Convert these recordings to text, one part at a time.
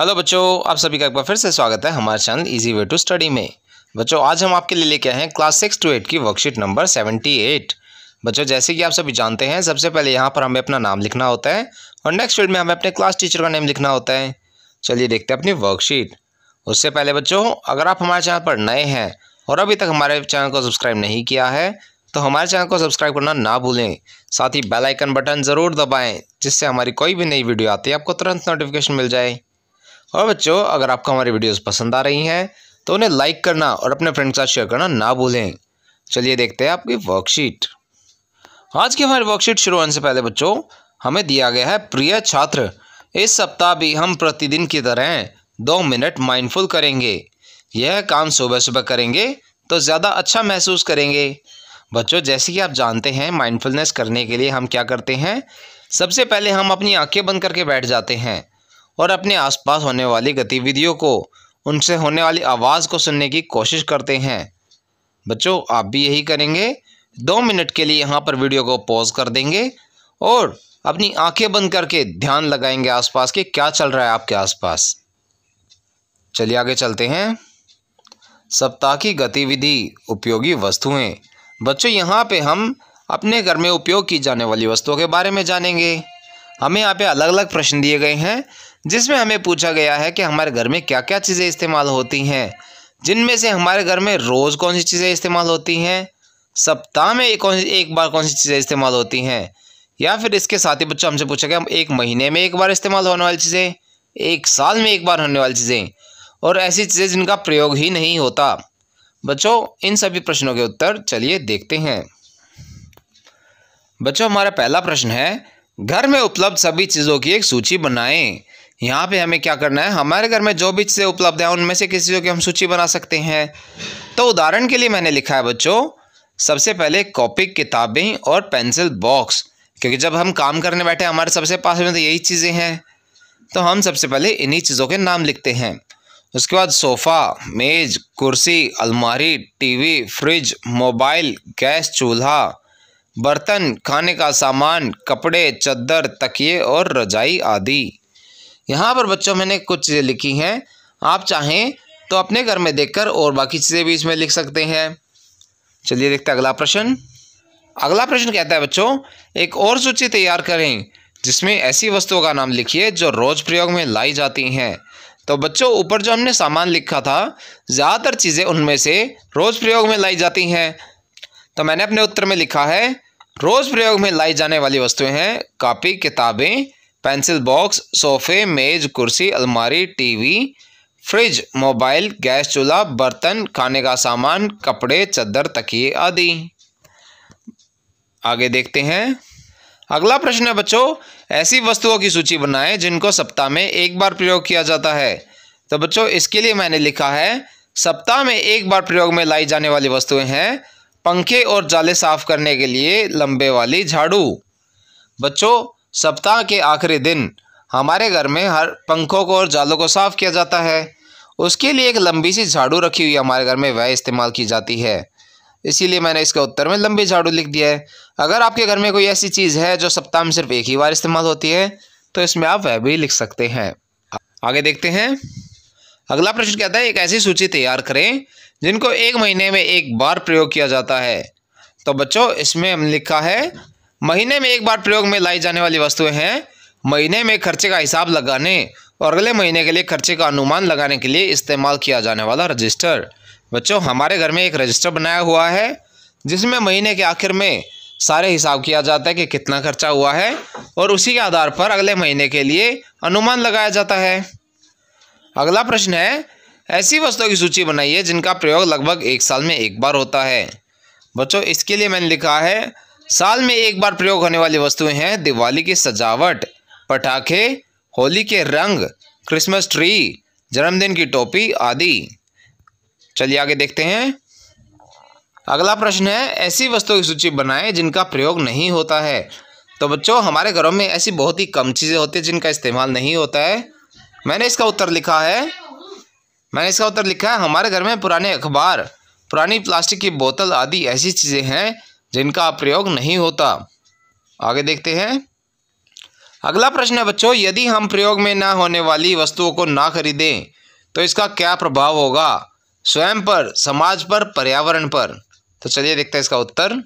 hello बच्चों आप सभी का एक बार फिर से स्वागत है हमारे channel easy way to study में बच्चों आज हम आपके लिए लेके आए हैं क्लास सिक्स टू एट की वर्कशीट नंबर सेवेंटी एट बच्चों जैसे कि आप सभी जानते हैं सबसे पहले यहाँ पर हमें अपना नाम लिखना होता है और नेक्स्ट फील्ड में हमें अपने क्लास टीचर का नेम लिखना होता है चलिए देखते हैं अपनी वर्कशीट उससे पहले बच्चों अगर आप हमारे चैनल पर नए हैं और अभी तक हमारे चैनल को सब्सक्राइब नहीं किया है तो हमारे चैनल को सब्सक्राइब करना ना भूलें साथ ही बेलाइकन बटन ज़रूर दबाएँ जिससे हमारी कोई भी नई वीडियो आती है आपको तुरंत नोटिफिकेशन मिल जाए और बच्चों अगर आपको हमारी वीडियोस पसंद आ रही हैं तो उन्हें लाइक करना और अपने फ्रेंड के साथ शेयर करना ना भूलें चलिए देखते हैं आपकी वर्कशीट आज की हमारी वर्कशीट शुरू होने से पहले बच्चों हमें दिया गया है प्रिय छात्र इस सप्ताह भी हम प्रतिदिन की तरह दो मिनट माइंडफुल करेंगे यह काम सुबह सुबह करेंगे तो ज़्यादा अच्छा महसूस करेंगे बच्चों जैसे कि आप जानते हैं माइंडफुलनेस करने के लिए हम क्या करते हैं सबसे पहले हम अपनी आंखें बंद करके बैठ जाते हैं और अपने आसपास होने वाली गतिविधियों को उनसे होने वाली आवाज़ को सुनने की कोशिश करते हैं बच्चों आप भी यही करेंगे दो मिनट के लिए यहाँ पर वीडियो को पॉज कर देंगे और अपनी आंखें बंद करके ध्यान लगाएंगे आसपास के क्या चल रहा है आपके आसपास चलिए आगे चलते हैं सप्ताह की गतिविधि उपयोगी वस्तुएं बच्चों यहाँ पे हम अपने घर में उपयोग की जाने वाली वस्तुओं के बारे में जानेंगे हमें यहाँ पे अलग अलग प्रश्न दिए गए हैं जिसमें हमें पूछा गया है कि हमारे घर में क्या क्या चीज़ें इस्तेमाल होती हैं जिनमें से हमारे घर में रोज़ कौन सी चीज़ें इस्तेमाल होती हैं सप्ताह में एक कौन एक बार कौन सी चीज़ें इस्तेमाल होती हैं या फिर इसके साथ ही बच्चों हमसे पूछा गया एक महीने में एक बार इस्तेमाल होने वाली चीज़ें एक साल में एक बार होने वाली चीज़ें और ऐसी चीज़ें जिनका प्रयोग ही नहीं होता बच्चों इन सभी प्रश्नों के उत्तर चलिए देखते हैं बच्चों हमारा पहला प्रश्न है घर में उपलब्ध सभी चीज़ों की एक सूची बनाएं यहाँ पे हमें क्या करना है हमारे घर में जो भी चीज़ें उपलब्ध हैं उनमें से किसी की हम सूची बना सकते हैं तो उदाहरण के लिए मैंने लिखा है बच्चों सबसे पहले कॉपी किताबें और पेंसिल बॉक्स क्योंकि जब हम काम करने बैठे हमारे सबसे पास में तो यही चीज़ें हैं तो हम सबसे पहले इन्हीं चीज़ों के नाम लिखते हैं उसके बाद सोफ़ा मेज़ कुर्सी अलमारी टी फ्रिज मोबाइल गैस चूल्हा बर्तन खाने का सामान कपड़े चद्दर तकिए और रजाई आदि यहाँ पर बच्चों मैंने कुछ चीज़ें लिखी हैं आप चाहें तो अपने घर में देखकर और बाकी चीज़ें भी इसमें लिख सकते हैं चलिए देखते हैं अगला प्रश्न अगला प्रश्न कहता है बच्चों एक और सूची तैयार करें जिसमें ऐसी वस्तुओं का नाम लिखिए जो रोज़ प्रयोग में लाई जाती हैं तो बच्चों ऊपर जो हमने सामान लिखा था ज़्यादातर चीज़ें उनमें से रोज़ प्रयोग में लाई जाती हैं तो मैंने अपने उत्तर में लिखा है रोज़ प्रयोग में लाई जाने वाली वस्तुएं हैं कापी किताबें पेंसिल बॉक्स सोफे मेज कुर्सी अलमारी टीवी फ्रिज मोबाइल गैस चूल्हा बर्तन खाने का सामान कपड़े चादर तकिए आदि आगे देखते हैं अगला प्रश्न है बच्चों ऐसी वस्तुओं की सूची बनाएं जिनको सप्ताह में एक बार प्रयोग किया जाता है तो बच्चों इसके लिए मैंने लिखा है सप्ताह में एक बार प्रयोग में लाई जाने वाली वस्तुएं हैं पंखे और जाले साफ करने के लिए लंबे वाली झाड़ू बच्चों सप्ताह के आखिरी दिन हमारे घर में हर पंखों को और जालों को साफ़ किया जाता है उसके लिए एक लंबी सी झाड़ू रखी हुई हमारे घर में वह इस्तेमाल की जाती है इसीलिए मैंने इसका उत्तर में लंबी झाड़ू लिख दिया है अगर आपके घर में कोई ऐसी चीज़ है जो सप्ताह में सिर्फ एक ही बार इस्तेमाल होती है तो इसमें आप वह भी लिख सकते हैं आगे देखते हैं अगला प्रश्न कहता है एक ऐसी सूची तैयार करें जिनको एक महीने में एक बार प्रयोग किया जाता है तो बच्चों इसमें हम लिखा है महीने में एक बार प्रयोग में लाई जाने वाली वस्तुएं हैं महीने में खर्चे का हिसाब लगाने और अगले महीने के लिए खर्चे का अनुमान लगाने के लिए इस्तेमाल किया जाने वाला रजिस्टर बच्चों हमारे घर में एक रजिस्टर बनाया हुआ है जिसमें महीने के आखिर में सारे हिसाब किया जाता है कि कितना खर्चा हुआ है और उसी के आधार पर अगले महीने के लिए अनुमान लगाया जाता है अगला प्रश्न है ऐसी वस्तुओं की सूची बनाइए जिनका प्रयोग लगभग एक साल में एक बार होता है बच्चों इसके लिए मैंने लिखा है साल में एक बार प्रयोग होने वाली वस्तुएं हैं दिवाली की सजावट पटाखे होली के रंग क्रिसमस ट्री जन्मदिन की टोपी आदि चलिए आगे देखते हैं अगला प्रश्न है ऐसी वस्तुओं की सूची बनाएं जिनका प्रयोग नहीं होता है तो बच्चों हमारे घरों में ऐसी बहुत ही कम चीज़ें होती हैं जिनका इस्तेमाल नहीं होता है मैंने इसका उत्तर लिखा है मैंने इसका उत्तर लिखा है हमारे घर में पुराने अखबार पुरानी प्लास्टिक की बोतल आदि ऐसी चीज़ें हैं जिनका प्रयोग नहीं होता आगे देखते हैं अगला प्रश्न है बच्चों यदि हम प्रयोग में ना होने वाली वस्तुओं को ना खरीदें तो इसका क्या प्रभाव होगा स्वयं पर समाज पर पर्यावरण पर तो चलिए देखते हैं इसका उत्तर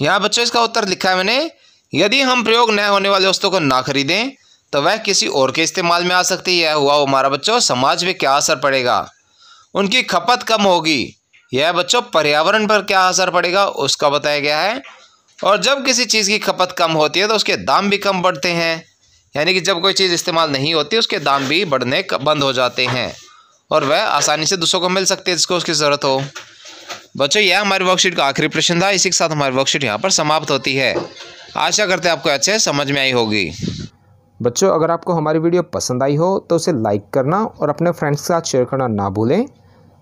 यहाँ बच्चों इसका उत्तर लिखा है मैंने यदि हम प्रयोग न होने वाली वस्तुओं को ना खरीदें तो वह किसी और के इस्तेमाल में आ सकती है हुआ हमारा बच्चों समाज में क्या असर पड़ेगा उनकी खपत कम होगी यह बच्चों पर्यावरण पर क्या असर पड़ेगा उसका बताया गया है और जब किसी चीज़ की खपत कम होती है तो उसके दाम भी कम बढ़ते हैं यानी कि जब कोई चीज़ इस्तेमाल नहीं होती उसके दाम भी बढ़ने बंद हो जाते हैं और वह आसानी से दूसरों को मिल सकती है जिसको उसकी ज़रूरत हो बच्चों यह हमारी वर्कशीट का आखिरी प्रश्न था इसी के साथ हमारी वर्कशीट यहाँ पर समाप्त होती है आशा करते हैं आपको अच्छे समझ में आई होगी बच्चों अगर आपको हमारी वीडियो पसंद आई हो तो उसे लाइक करना और अपने फ्रेंड्स के साथ शेयर करना ना भूलें